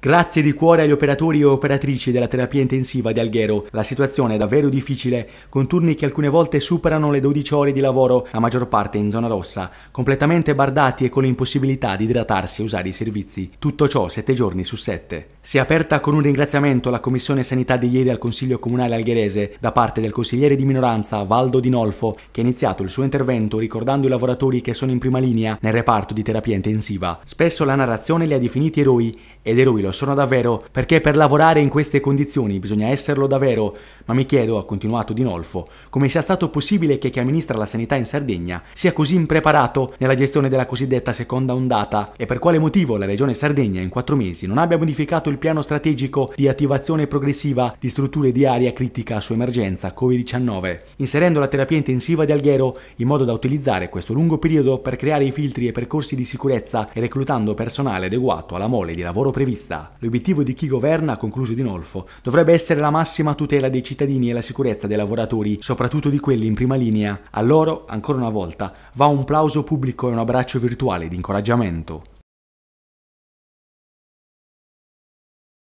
Grazie di cuore agli operatori e operatrici della terapia intensiva di Alghero. La situazione è davvero difficile, con turni che alcune volte superano le 12 ore di lavoro, la maggior parte in zona rossa, completamente bardati e con l'impossibilità di idratarsi e usare i servizi. Tutto ciò 7 giorni su 7. Si è aperta con un ringraziamento la Commissione Sanità di ieri al Consiglio Comunale Algherese da parte del consigliere di minoranza Valdo Di Nolfo, che ha iniziato il suo intervento ricordando i lavoratori che sono in prima linea nel reparto di terapia intensiva. Spesso la narrazione li ha definiti eroi ed è lui, lo sono davvero, perché per lavorare in queste condizioni bisogna esserlo davvero, ma mi chiedo, ha continuato Dinolfo, come sia stato possibile che chi amministra la sanità in Sardegna sia così impreparato nella gestione della cosiddetta seconda ondata e per quale motivo la regione Sardegna in quattro mesi non abbia modificato il piano strategico di attivazione progressiva di strutture di aria critica su emergenza Covid-19, inserendo la terapia intensiva di Alghero in modo da utilizzare questo lungo periodo per creare i filtri e percorsi di sicurezza e reclutando personale adeguato alla mole di lavoro prevista. L'obiettivo di chi governa, concluso Di Nolfo, dovrebbe essere la massima tutela dei cittadini e la sicurezza dei lavoratori, soprattutto di quelli in prima linea. A loro, ancora una volta, va un plauso pubblico e un abbraccio virtuale di incoraggiamento.